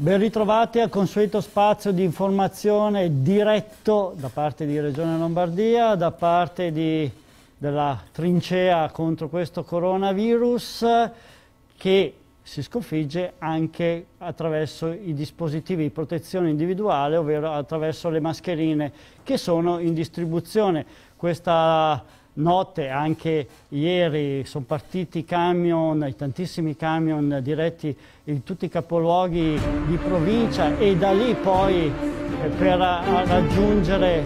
Ben ritrovati al consueto spazio di informazione diretto da parte di Regione Lombardia, da parte di, della trincea contro questo coronavirus che si sconfigge anche attraverso i dispositivi di protezione individuale, ovvero attraverso le mascherine che sono in distribuzione. Questa notte, anche ieri sono partiti camion, tantissimi camion diretti in tutti i capoluoghi di provincia e da lì poi eh, per raggiungere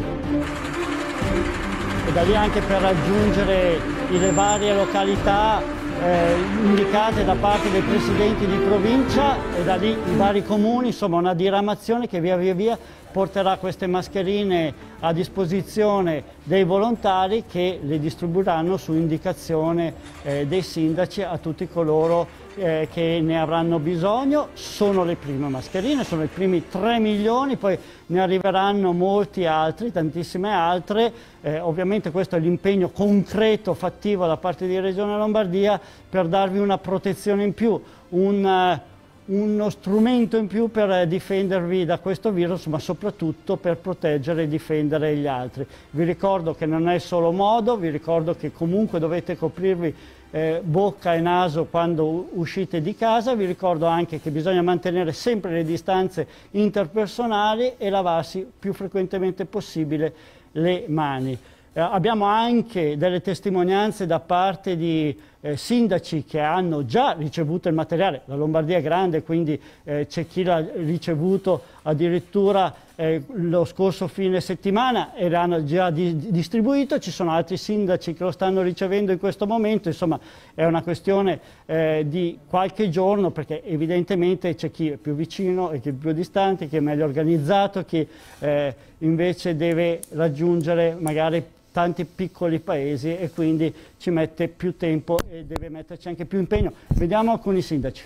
e da lì anche per raggiungere le varie località eh, indicate da parte dei presidenti di provincia e da lì i vari comuni, insomma una diramazione che via via via porterà queste mascherine a disposizione dei volontari che le distribuiranno su indicazione eh, dei sindaci a tutti coloro eh, che ne avranno bisogno. Sono le prime mascherine, sono i primi 3 milioni, poi ne arriveranno molti altri, tantissime altre. Eh, ovviamente questo è l'impegno concreto, fattivo da parte di Regione Lombardia per darvi una protezione in più, un eh, uno strumento in più per eh, difendervi da questo virus, ma soprattutto per proteggere e difendere gli altri. Vi ricordo che non è solo modo, vi ricordo che comunque dovete coprirvi eh, bocca e naso quando uscite di casa, vi ricordo anche che bisogna mantenere sempre le distanze interpersonali e lavarsi più frequentemente possibile le mani. Eh, abbiamo anche delle testimonianze da parte di eh, sindaci che hanno già ricevuto il materiale, la Lombardia è grande quindi eh, c'è chi l'ha ricevuto addirittura eh, lo scorso fine settimana e l'hanno già di distribuito, ci sono altri sindaci che lo stanno ricevendo in questo momento, insomma è una questione eh, di qualche giorno perché evidentemente c'è chi è più vicino e chi è più distante, chi è meglio organizzato, chi eh, invece deve raggiungere magari tanti piccoli paesi e quindi ci mette più tempo e deve metterci anche più impegno. Vediamo alcuni sindaci.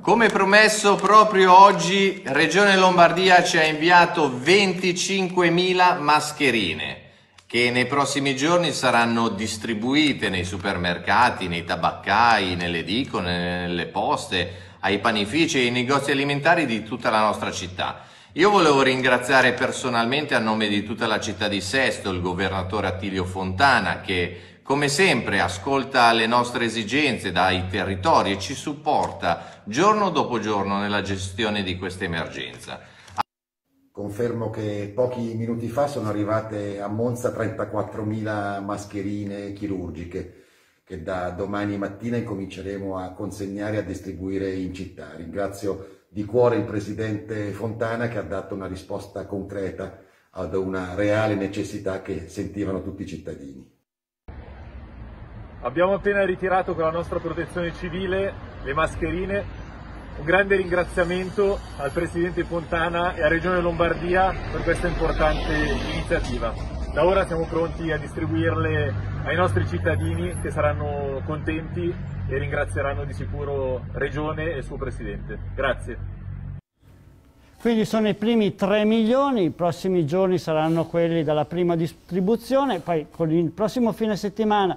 Come promesso proprio oggi Regione Lombardia ci ha inviato 25.000 mascherine che nei prossimi giorni saranno distribuite nei supermercati, nei tabaccai, nelle edicole, nelle poste, ai panifici e ai negozi alimentari di tutta la nostra città. Io volevo ringraziare personalmente a nome di tutta la città di Sesto il governatore Attilio Fontana che come sempre ascolta le nostre esigenze dai territori e ci supporta giorno dopo giorno nella gestione di questa emergenza. Confermo che pochi minuti fa sono arrivate a Monza 34.000 mascherine chirurgiche che da domani mattina incominceremo a consegnare e a distribuire in città. Ringrazio di cuore il presidente Fontana che ha dato una risposta concreta ad una reale necessità che sentivano tutti i cittadini. Abbiamo appena ritirato con la nostra protezione civile le mascherine. Un grande ringraziamento al Presidente Fontana e a Regione Lombardia per questa importante iniziativa. Da ora siamo pronti a distribuirle ai nostri cittadini che saranno contenti e ringrazieranno di sicuro Regione e il suo Presidente. Grazie. Quindi sono i primi 3 milioni, i prossimi giorni saranno quelli dalla prima distribuzione, poi con il prossimo fine settimana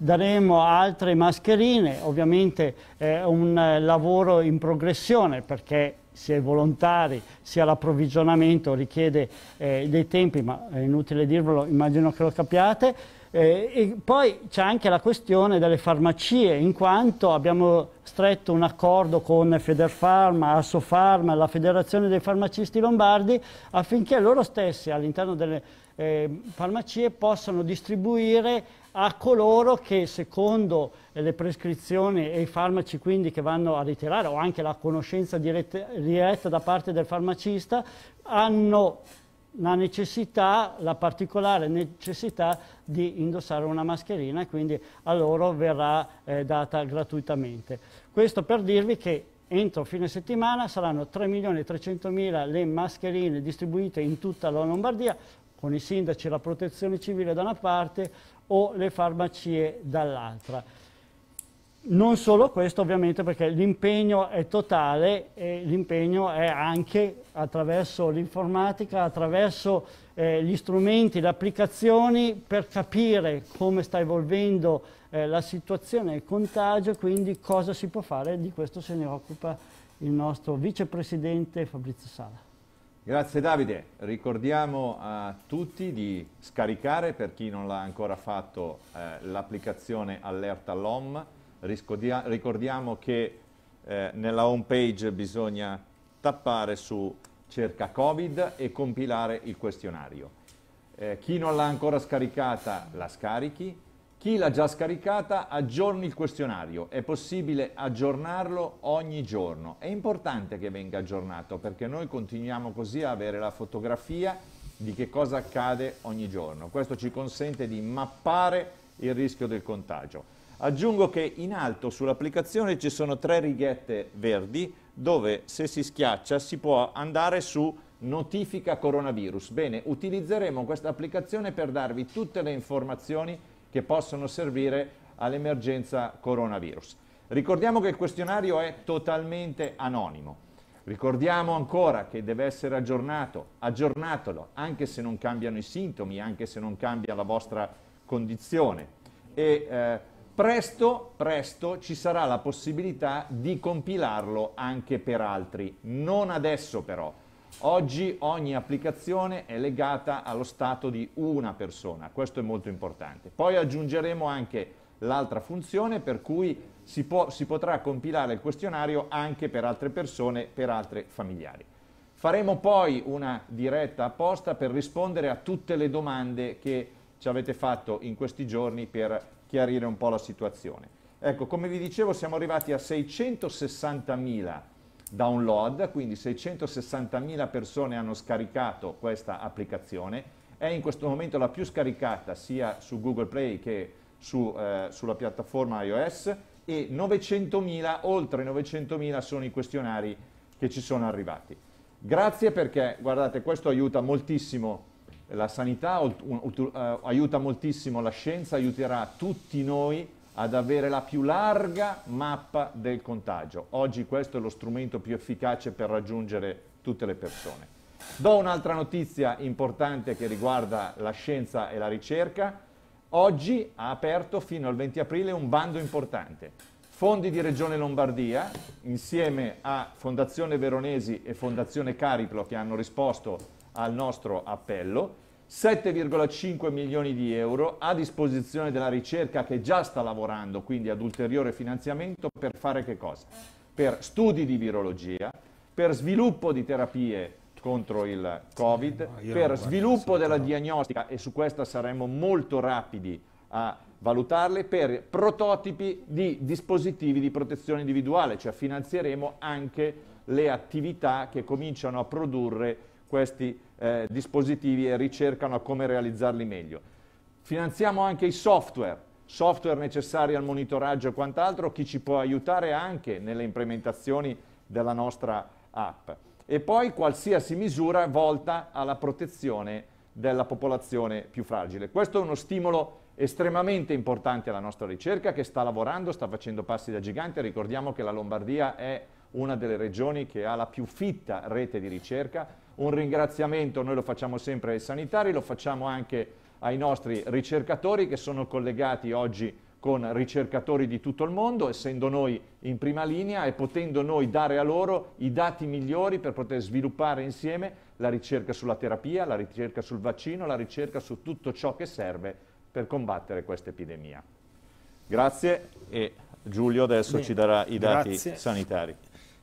daremo altre mascherine, ovviamente è eh, un lavoro in progressione perché sia i volontari sia l'approvvigionamento richiede eh, dei tempi, ma è inutile dirvelo, immagino che lo capiate. Eh, e poi c'è anche la questione delle farmacie, in quanto abbiamo stretto un accordo con Federfarma, Assofarma, la Federazione dei Farmacisti Lombardi, affinché loro stessi all'interno delle eh, farmacie possano distribuire a coloro che secondo le prescrizioni e i farmaci quindi che vanno a ritirare o anche la conoscenza diretta, diretta da parte del farmacista hanno la necessità, la particolare necessità di indossare una mascherina e quindi a loro verrà eh, data gratuitamente. Questo per dirvi che entro fine settimana saranno 3.300.000 le mascherine distribuite in tutta la Lombardia, con i sindaci e la protezione civile da una parte o le farmacie dall'altra. Non solo questo ovviamente perché l'impegno è totale e l'impegno è anche attraverso l'informatica, attraverso eh, gli strumenti, le applicazioni per capire come sta evolvendo eh, la situazione, il contagio e quindi cosa si può fare. Di questo se ne occupa il nostro vicepresidente Fabrizio Sala. Grazie Davide, ricordiamo a tutti di scaricare per chi non l'ha ancora fatto eh, l'applicazione Allerta LOM ricordiamo che eh, nella home page bisogna tappare su cerca Covid e compilare il questionario. Eh, chi non l'ha ancora scaricata la scarichi, chi l'ha già scaricata aggiorni il questionario, è possibile aggiornarlo ogni giorno. È importante che venga aggiornato perché noi continuiamo così a avere la fotografia di che cosa accade ogni giorno. Questo ci consente di mappare il rischio del contagio. Aggiungo che in alto sull'applicazione ci sono tre righette verdi dove se si schiaccia si può andare su notifica coronavirus. Bene, utilizzeremo questa applicazione per darvi tutte le informazioni che possono servire all'emergenza coronavirus. Ricordiamo che il questionario è totalmente anonimo. Ricordiamo ancora che deve essere aggiornato, aggiornatelo anche se non cambiano i sintomi, anche se non cambia la vostra condizione. E, eh, Presto, presto ci sarà la possibilità di compilarlo anche per altri, non adesso però. Oggi ogni applicazione è legata allo stato di una persona, questo è molto importante. Poi aggiungeremo anche l'altra funzione per cui si, può, si, potrà compilare il questionario anche per altre persone, per altri familiari. Faremo poi una diretta apposta per rispondere a tutte le domande che ci avete fatto in questi giorni per chiarire un po' la situazione. Ecco, come vi dicevo, siamo arrivati a 660.000 download, quindi 660.000 persone hanno scaricato questa applicazione. È in questo momento la più scaricata sia su Google Play che su, eh, sulla piattaforma iOS e 900.000, oltre 900.000 sono i questionari che ci sono arrivati. Grazie perché, guardate, questo aiuta moltissimo la sanità eh, aiuta moltissimo la scienza, aiuterà tutti noi ad avere la più larga mappa del contagio. Oggi questo è lo strumento più efficace per raggiungere tutte le persone. Do un'altra notizia importante che riguarda la scienza e la ricerca. Oggi ha aperto fino al 20 aprile un bando importante. Fondi di Regione Lombardia, insieme a Fondazione Veronesi e Fondazione Cariplo che hanno risposto al nostro appello. 7,5 milioni di euro a disposizione della ricerca che già sta lavorando, quindi ad ulteriore finanziamento per fare che cosa? Per studi di virologia, per sviluppo di terapie contro il Covid, no, per sviluppo della no. diagnostica, e su questa saremo molto rapidi a valutarle, per prototipi di dispositivi di protezione individuale, cioè finanzieremo anche le attività che cominciano a produrre questi eh, dispositivi e ricercano come realizzarli meglio. Finanziamo anche i software, software necessari al monitoraggio e quant'altro, chi ci può aiutare anche nelle implementazioni della nostra app. E poi qualsiasi misura volta alla protezione della popolazione più fragile. Questo è uno stimolo estremamente importante alla nostra ricerca che sta lavorando, sta facendo passi da gigante. Ricordiamo che la Lombardia è una delle regioni che ha la più fitta rete di ricerca. Un ringraziamento noi lo facciamo sempre ai sanitari, lo facciamo anche ai nostri ricercatori che sono collegati oggi con ricercatori di tutto il mondo, essendo noi in prima linea e potendo noi dare a loro i dati migliori per poter sviluppare insieme la ricerca sulla terapia, la ricerca sul vaccino, la ricerca su tutto ciò che serve per combattere questa epidemia. Grazie e Giulio adesso Beh, ci darà i dati grazie. sanitari.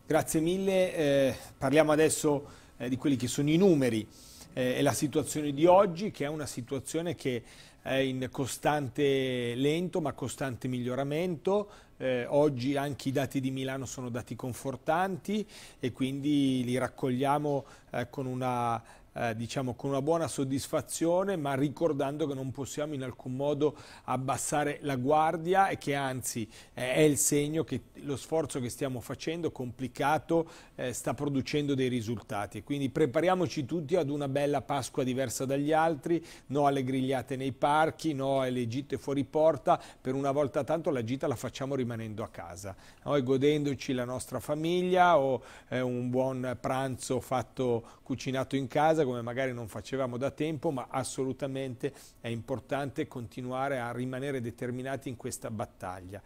Grazie mille, eh, parliamo adesso eh, di quelli che sono i numeri eh, e la situazione di oggi che è una situazione che è in costante lento ma costante miglioramento. Eh, oggi anche i dati di Milano sono dati confortanti e quindi li raccogliamo eh, con una eh, diciamo, con una buona soddisfazione, ma ricordando che non possiamo in alcun modo abbassare la guardia e che anzi eh, è il segno che lo sforzo che stiamo facendo, complicato, eh, sta producendo dei risultati. Quindi prepariamoci tutti ad una bella Pasqua diversa dagli altri, no alle grigliate nei parchi, no alle gite fuori porta, per una volta tanto la gita la facciamo rimanendo a casa, noi godendoci la nostra famiglia o eh, un buon pranzo fatto, cucinato in casa come magari non facevamo da tempo, ma assolutamente è importante continuare a rimanere determinati in questa battaglia.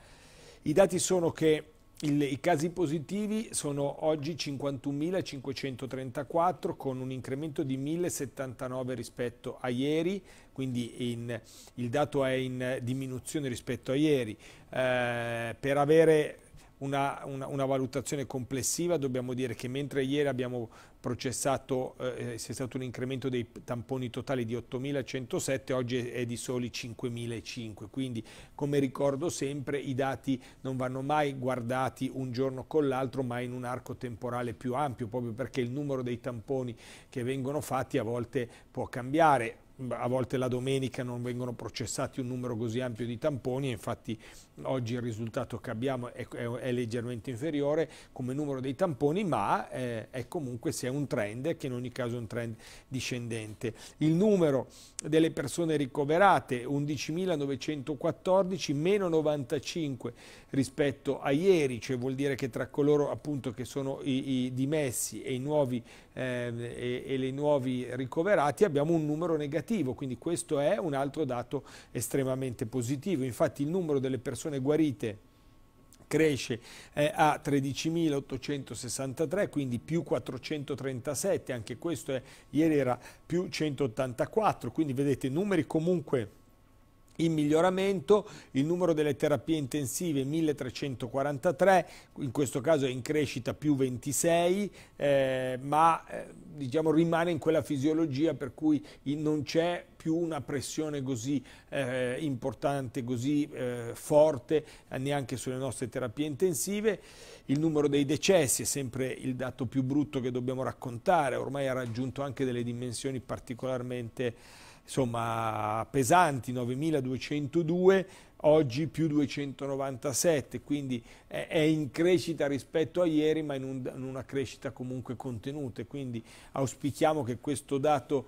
I dati sono che il, I casi positivi sono oggi 51.534 con un incremento di 1.079 rispetto a ieri, quindi in, il dato è in diminuzione rispetto a ieri. Eh, per avere una, una, una, valutazione complessiva, dobbiamo dire che mentre ieri abbiamo processato, eh, eh c'è stato un incremento dei tamponi totali di 8.107, oggi è di soli 5.005, quindi come ricordo sempre i dati non vanno mai guardati un giorno con l'altro, ma in un arco temporale più ampio, proprio perché il numero dei tamponi che vengono fatti a volte può cambiare a volte la domenica non vengono processati un numero così ampio di tamponi, infatti oggi il risultato che abbiamo è, è, è leggermente inferiore come numero dei tamponi, ma eh, è comunque se è un trend, che in ogni caso è un trend discendente. Il numero delle persone ricoverate 11.914, meno 95 rispetto a ieri, cioè vuol dire che tra coloro appunto che sono i, i dimessi e i nuovi eh, e, e i nuovi ricoverati abbiamo un numero negativo, quindi questo è un altro dato estremamente positivo. Infatti il numero delle persone guarite cresce eh, a 13.863, quindi più 437, anche questo è, ieri era più 184, quindi vedete numeri comunque in miglioramento, il numero delle terapie intensive 1343, in questo caso è in crescita più 26, eh, ma eh, diciamo rimane in quella fisiologia per cui non c'è più una pressione così eh, importante, così eh, forte neanche sulle nostre terapie intensive. Il numero dei decessi è sempre il dato più brutto che dobbiamo raccontare, ormai ha raggiunto anche delle dimensioni particolarmente insomma, pesanti, 9.202, oggi più 297, quindi è in crescita rispetto a ieri, ma in, un, in una crescita comunque contenuta. Quindi auspichiamo che questo dato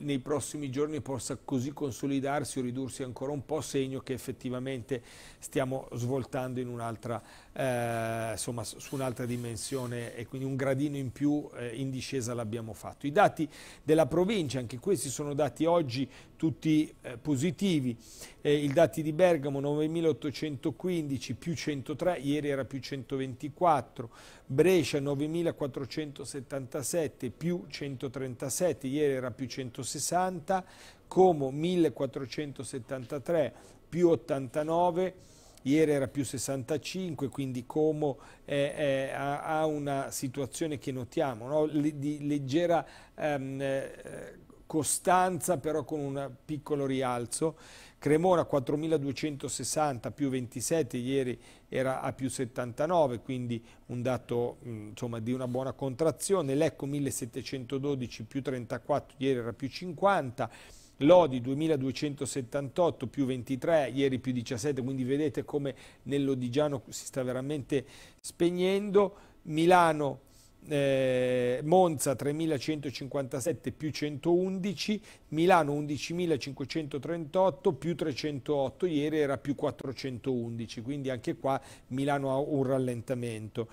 nei prossimi giorni possa così consolidarsi o ridursi ancora un po', segno che effettivamente stiamo svoltando in un'altra, eh, insomma, su un'altra dimensione e quindi un gradino in più eh, in discesa l'abbiamo fatto. I dati della provincia, anche questi sono dati oggi tutti eh, positivi, eh, i dati di Bergamo 9.815 più 103, ieri era più 124, Brescia 9.477 più 137, ieri era più 160, Como 1.473 più 89, ieri era più 65, quindi Como è, è, ha, una situazione che notiamo, no? Le, di leggera ehm, eh, costanza però con un piccolo rialzo. Cremona 4260 più 27, ieri era a più 79, quindi un dato mm, insomma, di una buona contrazione, Lecco 1712 più 34, ieri era più 50, Lodi 2278 più 23, ieri più 17, quindi vedete come nell'Odigiano si sta veramente spegnendo, Milano eh, Monza 3157 più 111, Milano 11538 più 308, ieri era più 411, quindi anche qua Milano ha un rallentamento.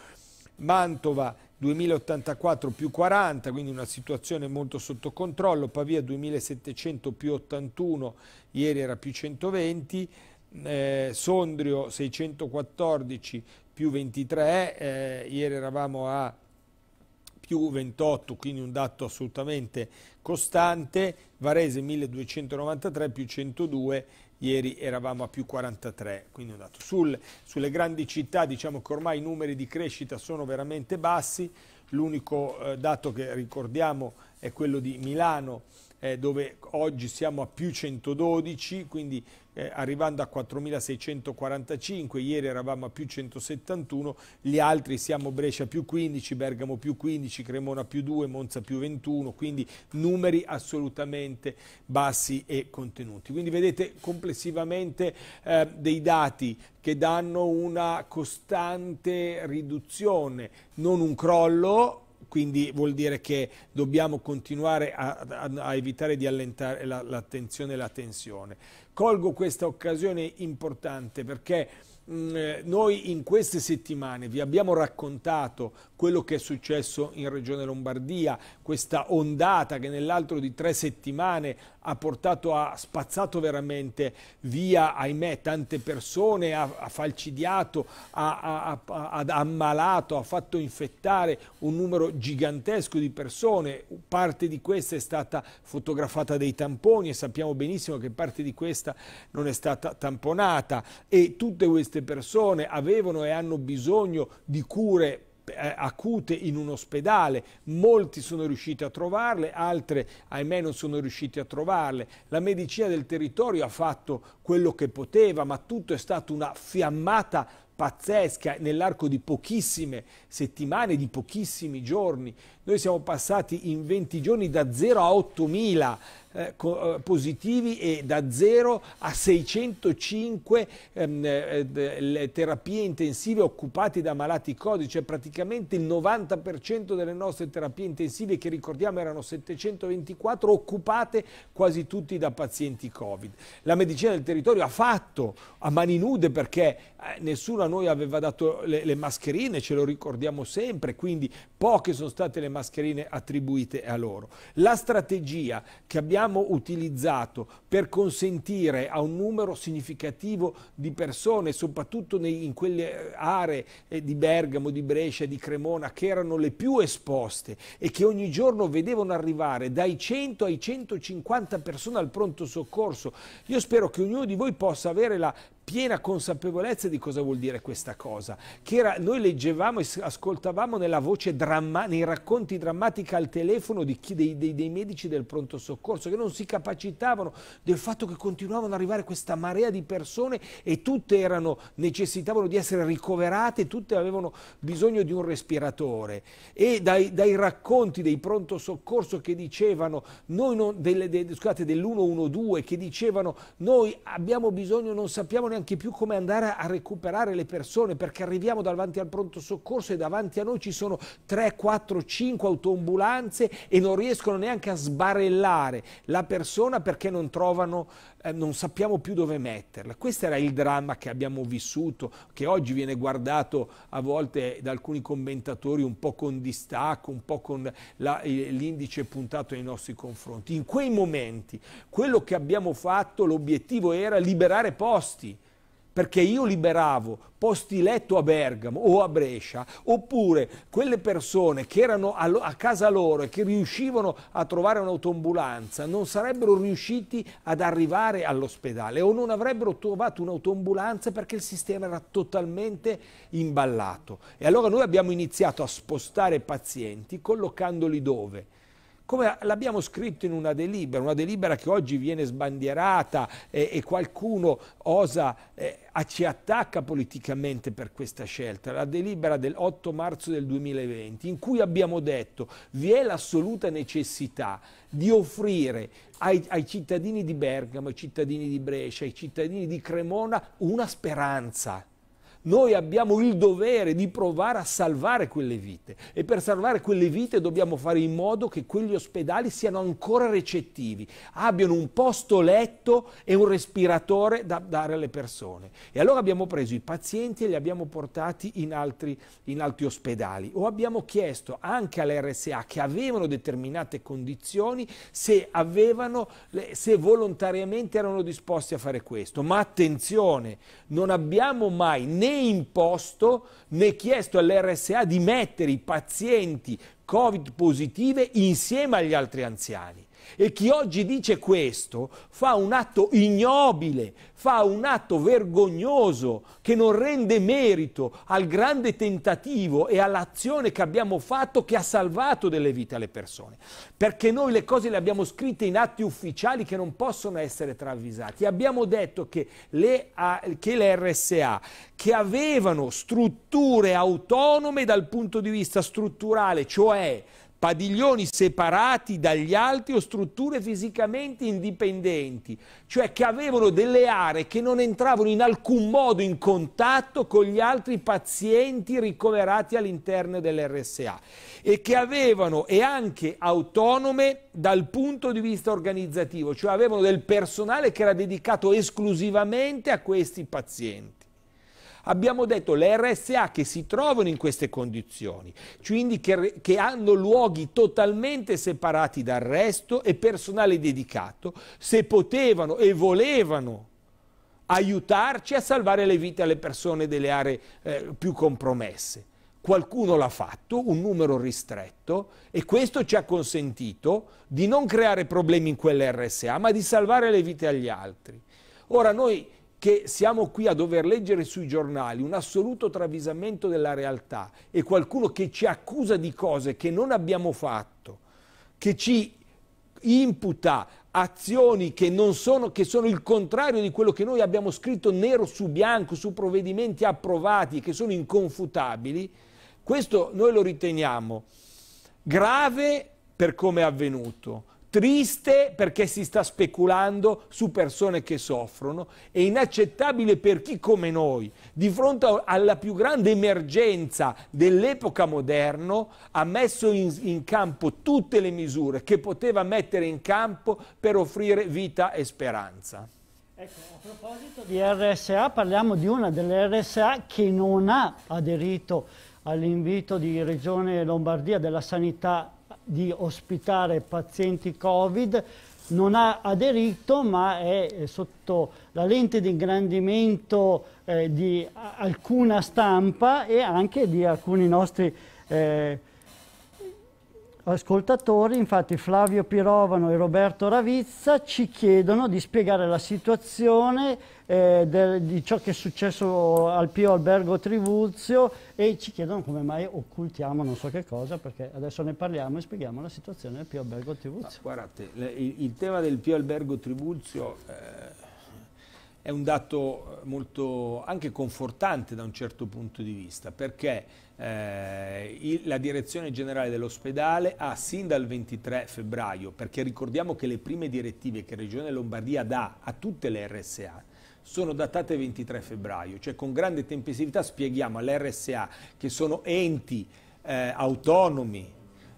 Mantova 2084 più 40, quindi una situazione molto sotto controllo, Pavia 2700 più 81, ieri era più 120, eh, Sondrio 614 più 23, eh, ieri eravamo a più 28, quindi un dato assolutamente costante, Varese 1293 più 102, ieri eravamo a più 43, quindi un dato. Sul, sulle grandi città diciamo che ormai i numeri di crescita sono veramente bassi, l'unico eh, dato che ricordiamo è quello di Milano eh, dove oggi siamo a più 112, quindi eh, arrivando a 4.645, ieri eravamo a più 171, gli altri siamo Brescia più 15, Bergamo più 15, Cremona più 2, Monza più 21, quindi numeri assolutamente bassi e contenuti. Quindi vedete complessivamente eh, dei dati che danno una costante riduzione, non un crollo, quindi vuol dire che dobbiamo continuare a, a, a evitare di allentare l'attenzione la e la tensione. Colgo questa occasione importante perché Mm, eh, noi in queste settimane vi abbiamo raccontato quello che è successo in Regione Lombardia, questa ondata che nell'altro di tre settimane ha portato a spazzato veramente via, ahimè, tante persone, ha, ha falcidiato, ha, ha, ha ammalato, ha fatto infettare un numero gigantesco di persone, parte di questa è stata fotografata dei tamponi e sappiamo benissimo che parte di questa non è stata tamponata e tutte queste persone avevano e hanno bisogno di cure eh, acute in un ospedale, molti sono riusciti a trovarle, altre ahimè non sono riusciti a trovarle. La medicina del territorio ha fatto quello che poteva, ma tutto è stato una fiammata pazzesca nell'arco di pochissime settimane, di pochissimi giorni. Noi siamo passati in 20 giorni da 0 a 8 mila eh, eh, positivi e da 0 a 605 ehm, eh, eh terapie intensive occupate da malati Covid, cioè praticamente il 90% delle nostre terapie intensive che ricordiamo erano 724 occupate quasi tutti da pazienti Covid. La medicina del territorio ha fatto a mani nude perché eh, nessuno a noi aveva dato le, le mascherine, ce lo ricordiamo sempre, quindi poche sono state le mascherine attribuite a loro. La strategia che abbiamo abbiamo utilizzato per consentire a un numero significativo di persone, soprattutto nei, in quelle eh, aree eh, di Bergamo, di Brescia, di Cremona, che erano le più esposte e che ogni giorno vedevano arrivare dai 100 ai 150 persone al pronto soccorso. Io spero che ognuno di voi possa avere la piena consapevolezza di cosa vuol dire questa cosa, che era, noi leggevamo e ascoltavamo nella voce dramma, nei racconti drammatici al telefono chi, dei, dei, dei medici del pronto soccorso, che non si capacitavano del fatto che continuavano ad arrivare questa marea di persone e tutte erano, necessitavano di essere ricoverate, tutte avevano bisogno di un respiratore. E dai, dai racconti dei pronto soccorso che dicevano, non, delle, de, scusate, dell'112, che dicevano noi abbiamo bisogno, non sappiamo neanche neanche più come andare a recuperare le persone perché arriviamo davanti al pronto soccorso e davanti a noi ci sono 3, 4, 5 autoambulanze e non riescono neanche a sbarellare la persona perché non trovano, eh, non sappiamo più dove metterla. Questo era il dramma che abbiamo vissuto, che oggi viene guardato a volte da alcuni commentatori un po' con distacco, un po' con eh, l'indice puntato nei nostri confronti. In quei momenti quello che abbiamo fatto, l'obiettivo era liberare posti perché io liberavo posti letto a Bergamo o a Brescia, oppure quelle persone che erano a casa loro e che riuscivano a trovare un'autoambulanza non sarebbero riusciti ad arrivare all'ospedale o non avrebbero trovato un'autoambulanza perché il sistema era totalmente imballato. E allora noi abbiamo iniziato a spostare pazienti collocandoli dove? come l'abbiamo scritto in una delibera, una delibera che oggi viene sbandierata eh, e qualcuno osa, eh, ci attacca politicamente per questa scelta, la delibera dell'8 marzo del 2020, in cui abbiamo detto vi è l'assoluta necessità di offrire ai, ai, cittadini di Bergamo, ai cittadini di Brescia, ai cittadini di Cremona una speranza. Noi abbiamo il dovere di provare a salvare quelle vite e per salvare quelle vite dobbiamo fare in modo che quegli ospedali siano ancora recettivi, abbiano un posto letto e un respiratore da dare alle persone. E allora abbiamo preso i pazienti e li abbiamo portati in altri, in altri ospedali o abbiamo chiesto anche all'RSA che avevano determinate condizioni se, avevano, se volontariamente erano disposti a fare questo. Ma attenzione, non abbiamo mai né imposto né chiesto all'RSA di mettere i pazienti Covid positive insieme agli altri anziani. E chi oggi dice questo fa un atto ignobile, fa un atto vergognoso che non rende merito al grande tentativo e all'azione che abbiamo fatto che ha salvato delle vite alle persone. Perché noi le cose le abbiamo scritte in atti ufficiali che non possono essere travisati. Abbiamo detto che le, che le RSA, che avevano strutture autonome dal punto di vista strutturale, cioè padiglioni separati dagli altri o strutture fisicamente indipendenti, cioè che avevano delle aree che non entravano in alcun modo in contatto con gli altri pazienti ricoverati all'interno dell'RSA e che avevano e anche autonome dal punto di vista organizzativo, cioè avevano del personale che era dedicato esclusivamente a questi pazienti. Abbiamo detto le RSA che si trovano in queste condizioni, quindi che, che hanno luoghi totalmente separati dal resto e personale dedicato, se potevano e volevano aiutarci a salvare le vite alle persone delle aree eh, più compromesse. Qualcuno l'ha fatto, un numero ristretto, e questo ci ha consentito di non creare problemi in quelle RSA, ma di salvare le vite agli altri. Ora noi che siamo qui a dover leggere sui giornali un assoluto travisamento della realtà e qualcuno che ci accusa di cose che non abbiamo fatto, che ci imputa azioni che, sono, che sono il contrario di quello che noi abbiamo scritto nero su bianco, su provvedimenti approvati, che sono inconfutabili, questo noi lo riteniamo grave per come è avvenuto, triste perché si sta speculando su persone che soffrono e inaccettabile per chi come noi, di fronte alla più grande emergenza dell'epoca moderna, ha messo in, in, campo tutte le misure che poteva mettere in campo per offrire vita e speranza. Ecco, a proposito di RSA, parliamo di una delle RSA che non ha aderito all'invito di Regione Lombardia della Sanità di ospitare pazienti Covid, non ha aderito ma è eh, sotto la lente di ingrandimento eh, di alcuna stampa e anche di alcuni nostri eh, ascoltatori, infatti Flavio Pirovano e Roberto Ravizza ci chiedono di spiegare la situazione eh, del, di ciò che è successo al Pio Albergo Trivulzio e ci chiedono come mai occultiamo non so che cosa, perché adesso ne parliamo e spieghiamo la situazione del Pio Albergo Trivulzio. No, ah, guardate, il, il, tema del Pio Albergo Trivulzio eh, è un dato molto anche confortante da un certo punto di vista, perché eh, il, la direzione generale dell'ospedale ha sin dal 23 febbraio, perché ricordiamo che le prime direttive che Regione Lombardia dà a tutte le RSA sono datate 23 febbraio, cioè con grande tempestività spieghiamo alle RSA che sono enti eh, autonomi,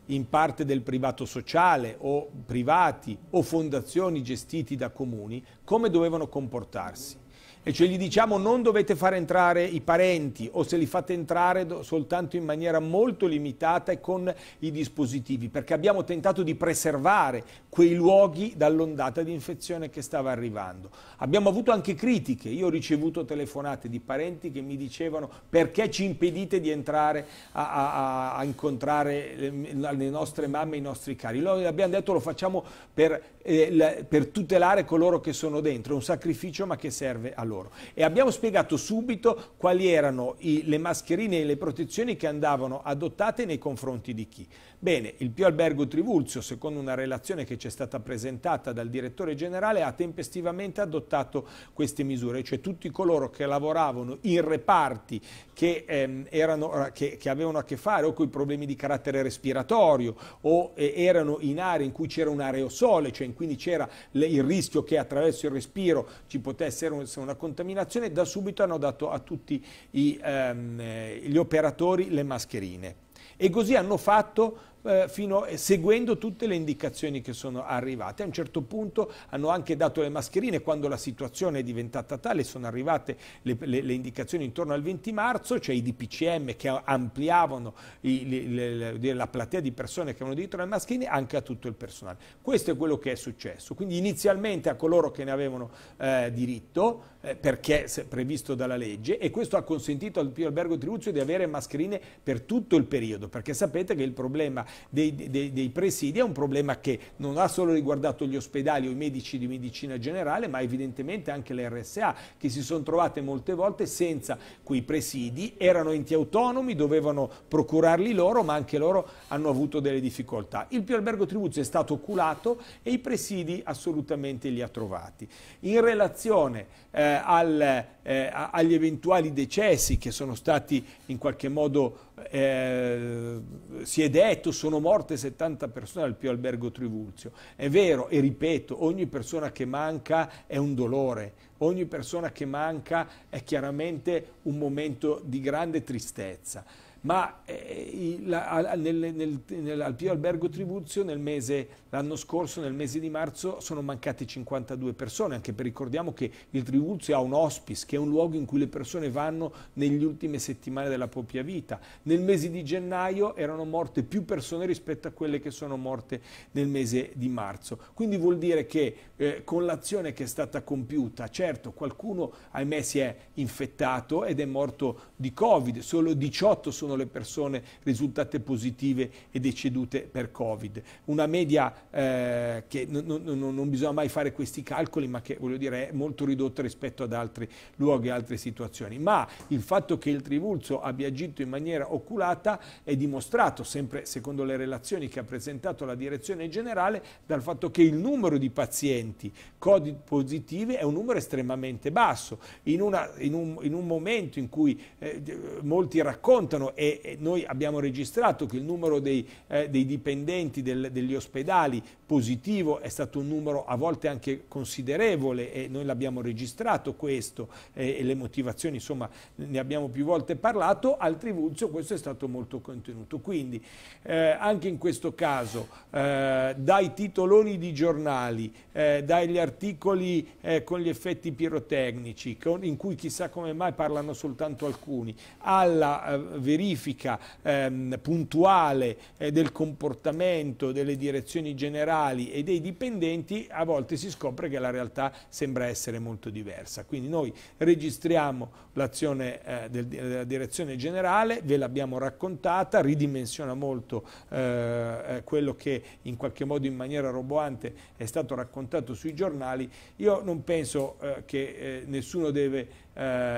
in parte del privato sociale o privati o fondazioni gestiti da comuni, come dovevano comportarsi e cioè gli diciamo non dovete far entrare i parenti o se li fate entrare soltanto in maniera molto limitata e con i dispositivi, perché abbiamo tentato di preservare quei luoghi dall'ondata di infezione che stava arrivando. Abbiamo avuto anche critiche, io ho ricevuto telefonate di parenti che mi dicevano perché ci impedite di entrare a, a, a incontrare le, le, nostre mamme e i nostri cari. Noi abbiamo detto lo facciamo per, eh, per tutelare coloro che sono dentro, è un sacrificio ma che serve a loro loro e abbiamo spiegato subito quali erano i, le mascherine e le protezioni che andavano adottate nei confronti di chi. Bene, il Pio Albergo Trivulzio, secondo una relazione che ci è stata presentata dal direttore generale, ha tempestivamente adottato queste misure, cioè tutti coloro che lavoravano in reparti che, ehm, erano, che, che avevano a che fare o con i problemi di carattere respiratorio o eh, erano in aree in cui c'era un aerosole, cioè quindi c'era il rischio che attraverso il respiro ci potesse essere una contaminazione, da subito hanno dato a tutti i, ehm, gli operatori le mascherine. E così hanno fatto eh, fino, eh, seguendo tutte le indicazioni che sono arrivate. A un certo punto hanno anche dato le mascherine quando la situazione è diventata tale, sono arrivate le, le, le indicazioni intorno al 20 marzo, cioè i DPCM che ampliavano i, le, le, la platea di persone che avevano diritto alle mascherine anche a tutto il personale. Questo è quello che è successo. Quindi inizialmente a coloro che ne avevano eh, diritto, eh, perché è previsto dalla legge, e questo ha consentito al Pio Albergo Tribuzio di avere mascherine per tutto il periodo, perché sapete che il problema dei, dei, dei presidi è un problema che non ha solo riguardato gli ospedali o i medici di medicina generale, ma evidentemente anche le RSA, che si sono trovate molte volte senza quei presidi, erano enti autonomi, dovevano procurarli loro, ma anche loro hanno avuto delle difficoltà. Il Pio Albergo Tribuzio è stato oculato e i presidi assolutamente li ha trovati. In relazione eh, al, eh, agli eventuali decessi che sono stati in qualche modo eh, si è detto sono morte 70 persone al più Albergo Trivulzio. È vero e ripeto, ogni persona che manca è un dolore, ogni persona che manca è chiaramente un momento di grande tristezza ma eh, la, nel, nel, nel, al Pio Albergo Tribuzio l'anno scorso, nel mese di marzo, sono mancate 52 persone, anche per ricordiamo che il Tribuzio ha un hospice, che è un luogo in cui le persone vanno negli ultime settimane della propria vita. Nel mese di gennaio erano morte più persone rispetto a quelle che sono morte nel mese di marzo. Quindi vuol dire che eh, con l'azione che è stata compiuta, certo qualcuno ahimè si è infettato ed è morto di Covid, solo 18 sono sono le persone risultate positive e decedute per Covid. Una media eh, che non, bisogna mai fare questi calcoli, ma che voglio dire è molto ridotta rispetto ad altri luoghi e altre situazioni. Ma il fatto che il Trivulzo abbia agito in maniera oculata è dimostrato, sempre secondo le relazioni che ha presentato la direzione generale, dal fatto che il numero di pazienti Covid positivi è un numero estremamente basso. In, una, in, un, in un, momento in cui eh, molti raccontano e, e noi abbiamo registrato che il numero dei, eh, dei dipendenti del, degli ospedali positivo, è stato un numero a volte anche considerevole e noi l'abbiamo registrato questo e, eh, e le motivazioni insomma ne abbiamo più volte parlato, al Trivulzio questo è stato molto contenuto. Quindi eh, anche in questo caso eh, dai titoloni di giornali, eh, dagli articoli eh, con gli effetti pirotecnici, con, in cui chissà come mai parlano soltanto alcuni, alla eh, verifica ehm, puntuale del comportamento delle direzioni generali, locali e dei dipendenti a volte si scopre che la realtà sembra essere molto diversa. Quindi noi registriamo l'azione eh, eh, della direzione generale, ve l'abbiamo raccontata, ridimensiona molto eh, quello che in qualche modo in maniera roboante è stato raccontato sui giornali. Io non penso che nessuno deve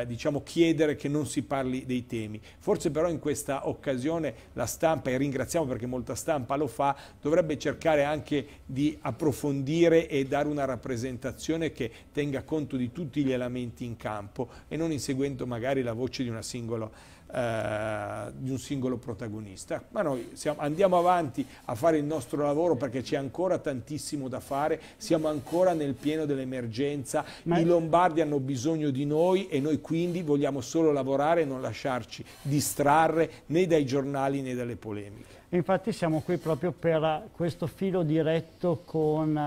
diciamo, chiedere che non si parli dei temi. Forse però in questa occasione la stampa, e ringraziamo perché molta stampa lo fa, dovrebbe cercare anche di approfondire e dare una rappresentazione che tenga conto di tutti gli elementi in campo e non inseguendo magari la voce di, singola, eh, di un singolo protagonista. Ma noi siamo, andiamo avanti a fare il nostro lavoro perché c'è ancora tantissimo da fare, siamo ancora nel pieno dell'emergenza, Ma... i lombardi hanno bisogno di noi e noi quindi vogliamo solo lavorare e non lasciarci distrarre né dai giornali né dalle polemiche infatti siamo qui proprio per eh, questo filo diretto con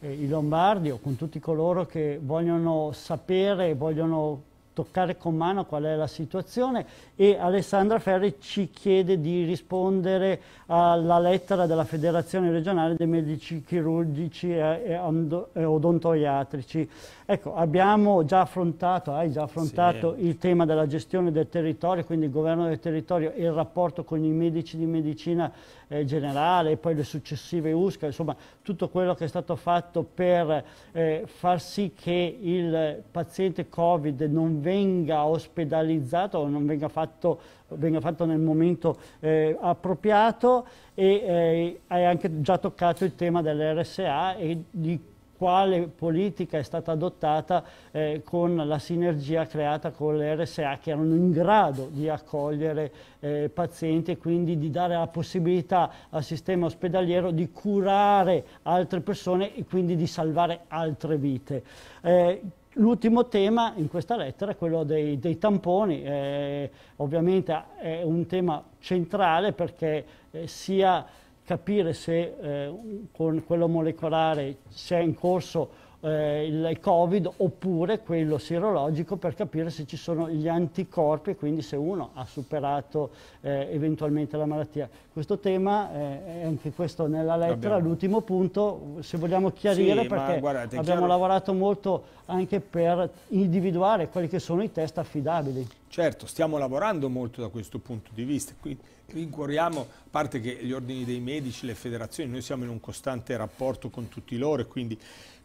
eh, i Lombardi o con tutti coloro che vogliono sapere, vogliono toccare con mano qual è la situazione e Alessandra Ferri ci chiede di rispondere alla lettera della Federazione regionale dei medici chirurgici e odontoiatrici. Ecco, abbiamo già affrontato, hai già affrontato sì. il tema della gestione del territorio, quindi il governo del territorio e il rapporto con i medici di medicina eh, generale e poi le successive USCA, insomma tutto quello che è stato fatto per eh, far sì che il paziente Covid non venga ospedalizzato o non venga fatto, venga fatto nel momento eh, appropriato e hai eh, anche già toccato il tema dell'RSA e di quale politica è stata adottata eh, con la sinergia creata con le RSA che erano in grado di accogliere eh, pazienti e quindi di dare la possibilità al sistema ospedaliero di curare altre persone e quindi di salvare altre vite. Eh, L'ultimo tema in questa lettera è quello dei, dei tamponi, eh, ovviamente è un tema centrale perché eh, sia capire se eh, con quello molecolare c'è in corso eh, il covid oppure quello sierologico per capire se ci sono gli anticorpi e quindi se uno ha superato eh, eventualmente la malattia. Questo tema eh, è anche questo nella lettera, l'ultimo punto, se vogliamo chiarire sì, perché guardate, abbiamo chiaro... lavorato molto anche per individuare quelli che sono i test affidabili. Certo, stiamo lavorando molto da questo punto di vista, quindi rincuoriamo, a parte che gli ordini dei medici, le federazioni, noi siamo in un costante rapporto con tutti loro e quindi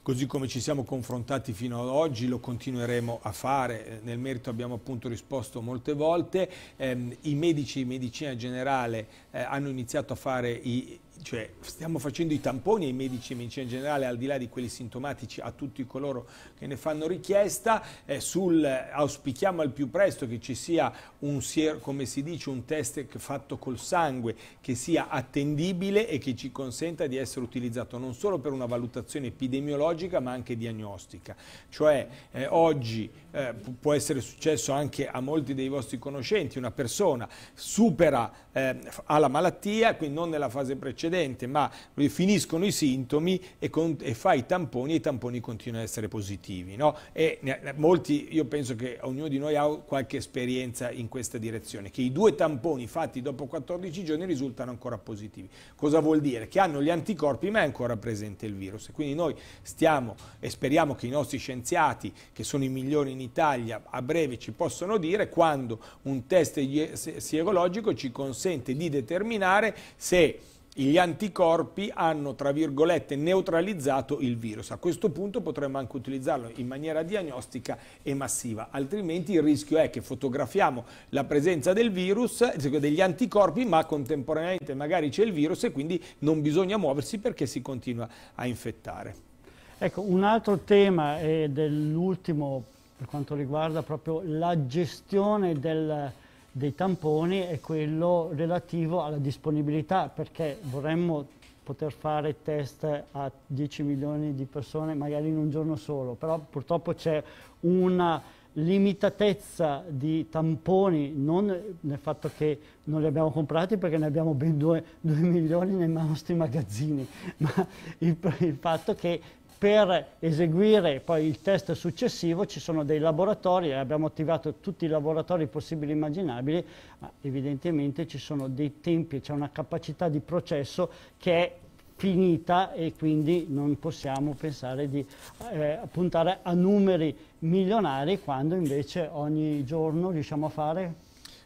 così come ci siamo confrontati fino ad oggi, lo continueremo a fare, eh, nel merito abbiamo appunto risposto molte volte, eh, i medici di medicina generale eh, hanno iniziato a fare i cioè, stiamo facendo i tamponi ai medici e medici in generale, al di là di quelli sintomatici, a tutti coloro che ne fanno richiesta. Eh, sul, auspichiamo al più presto che ci sia un, come si dice, un test fatto col sangue che sia attendibile e che ci consenta di essere utilizzato non solo per una valutazione epidemiologica ma anche diagnostica. Cioè, eh, oggi eh, può essere successo anche a molti dei vostri conoscenti, una persona supera, eh, ha la malattia, quindi non nella fase precedente, precedente, ma finiscono i sintomi e, con, e fa i tamponi e i tamponi continuano ad essere positivi. No? E molti, io penso che ognuno di noi ha qualche esperienza in questa direzione, che i due tamponi fatti dopo 14 giorni risultano ancora positivi. Cosa vuol dire? Che hanno gli anticorpi ma è ancora presente il virus. Quindi noi stiamo e speriamo che i nostri scienziati, che sono i migliori in Italia, a breve ci possano dire quando un test sierologico ci consente di determinare se gli anticorpi hanno, tra virgolette, neutralizzato il virus. A questo punto potremmo anche utilizzarlo in maniera diagnostica e massiva, altrimenti il rischio è che fotografiamo la presenza del virus, eh, degli anticorpi, ma contemporaneamente magari c'è il virus e quindi non bisogna muoversi perché si continua a infettare. Ecco, un altro tema è eh, dell'ultimo per quanto riguarda proprio la gestione del virus dei tamponi è quello relativo alla disponibilità, perché vorremmo poter fare test a 10 milioni di persone magari in un giorno solo, però purtroppo c'è una limitatezza di tamponi, non nel fatto che non li abbiamo comprati perché ne abbiamo ben 2, milioni nei nostri magazzini, ma il, il fatto che per eseguire poi il test successivo ci sono dei laboratori, abbiamo attivato tutti i laboratori possibili e immaginabili, ma evidentemente ci sono dei tempi, c'è una capacità di processo che è finita e quindi non possiamo pensare di eh, puntare a numeri milionari quando invece ogni giorno riusciamo a fare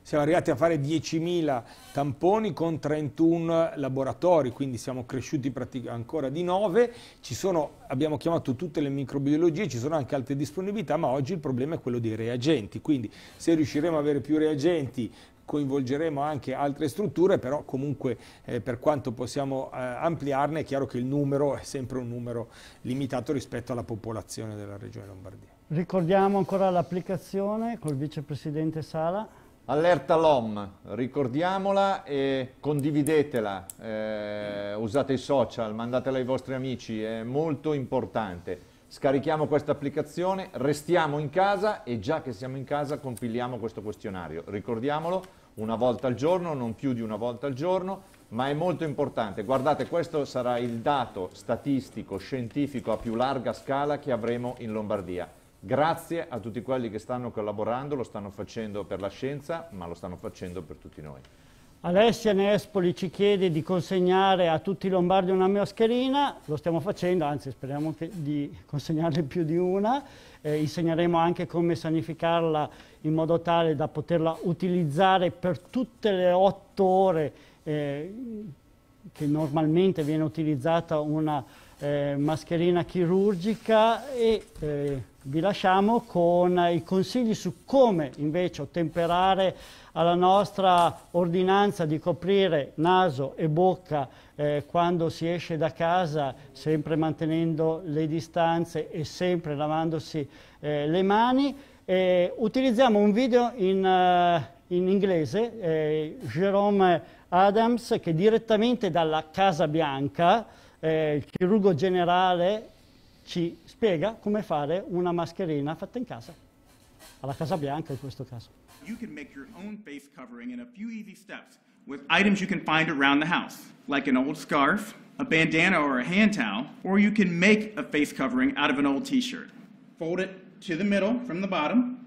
siamo arrivati a fare 10.000 tamponi con 31 laboratori, quindi siamo cresciuti ancora di 9, sono, abbiamo chiamato tutte le microbiologie, ci sono anche altre disponibilità, ma oggi il problema è quello dei reagenti, quindi se riusciremo ad avere più reagenti coinvolgeremo anche altre strutture, però comunque eh, per quanto possiamo eh, ampliarne è chiaro che il numero è sempre un numero limitato rispetto alla popolazione della Regione Lombardia. Ricordiamo ancora l'applicazione col Vicepresidente Sala. Allerta LOM, ricordiamola e condividetela, eh, usate i social, mandatela ai vostri amici, è molto importante. Scarichiamo questa applicazione, restiamo in casa e già che siamo in casa compiliamo questo questionario. Ricordiamolo una volta al giorno, non più di una volta al giorno, ma è molto importante. Guardate, questo sarà il dato statistico, scientifico a più larga scala che avremo in Lombardia Grazie a tutti quelli che stanno collaborando, lo stanno facendo per la scienza, ma lo stanno facendo per tutti noi. Alessia Nespoli ci chiede di consegnare a tutti i lombardi una mascherina, lo stiamo facendo, anzi speriamo di consegnarne più di una, eh, insegneremo anche come sanificarla in modo tale da poterla utilizzare per tutte le otto ore eh, che normalmente viene utilizzata una eh, mascherina chirurgica e eh, vi lasciamo con i consigli su come invece ottemperare alla nostra ordinanza di coprire naso e bocca eh, quando si esce da casa, sempre mantenendo le distanze e sempre lavandosi eh, le mani. utilizziamo un video in, eh, in inglese, eh, Jerome Adams, che direttamente dalla Casa Bianca eh, il chirurgo generale ci spiega come fare una mascherina fatta in casa, alla Casa Bianca in questo caso. You can make your own face covering in a few easy steps with items you can find around the house, like an old scarf, a bandana or a hand towel, or you can make a face covering out of an old t-shirt. Fold it to the middle from the bottom,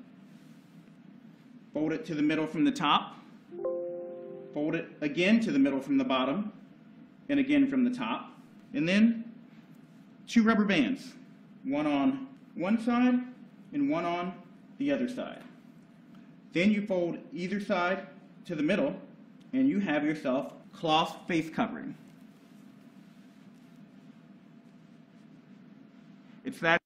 fold it to the middle from the top, fold it again to the middle from the bottom, and again from the top. And then two rubber bands, one on one side and one on the other side. Then you fold either side to the middle and you have yourself cloth face covering. It's that